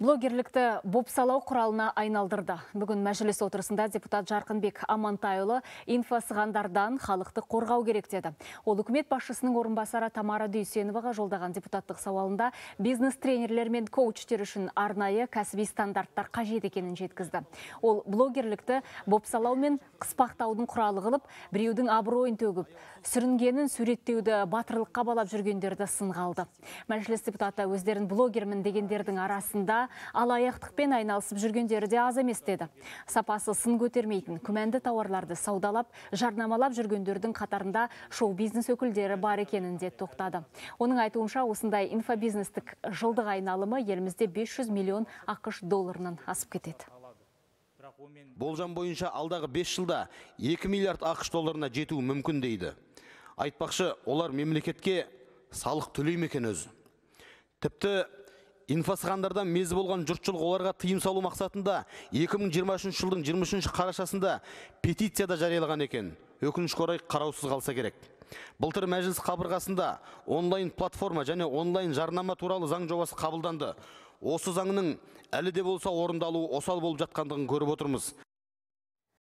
блогерлікті бопсалау құралына айналдырды. Бүгін мәжіліс отырысында депутат Жарқынбек Амантайұлы инфосығандардан халықты қорғау керек деді. Ол үкімет басшысының орынбасары Тамара Дүйсеноваға жолдаған депутаттық сауалында бизнес-тренерлер мен коучтер үшін арнайы кәсіби стандарттар қажет екенін жеткізді. Ол блогерлікті бопсалау мен қыспақтаудың құралы қылып, біреудің абыройын төгіп, сүрінгенін суреттеуді батырлыққа балап жүргендерді сынға алды. Мәжіліс депутаты өздерін блогермін дегендердің арасында алаяқтықпен айналысып жүргендері де аз емес деді сапасы сын көтермейтін күмәнді тауарларды саудалап жарнамалап жүргендердің қатарында шоу бизнес өкілдері бар екенін де тоқтады оның айтуынша осындай инфобизнестік жылдық айналымы елімізде 500 миллион ақш долларынан асып кетеді болжам бойынша алдағы 5 жылда 2 миллиард ақш долларына жетуі мүмкін дейді айтпақшы олар мемлекетке салық төлей ме екен өзі тіпті инфосығандардан мезі болған жұртшылық оларға тыйым салу мақсатында 2023 жылдың 23 қарашасында петицияда жариялаған екен Өкініш қорай қараусыз қалса керек Бұлтыр мәжіліс қабырғасында онлайн платформа және онлайн жарнама туралы заң жобасы қабылданды осы заңның әлі де болса орындалуы осал болып жатқандығын көріп отырмыз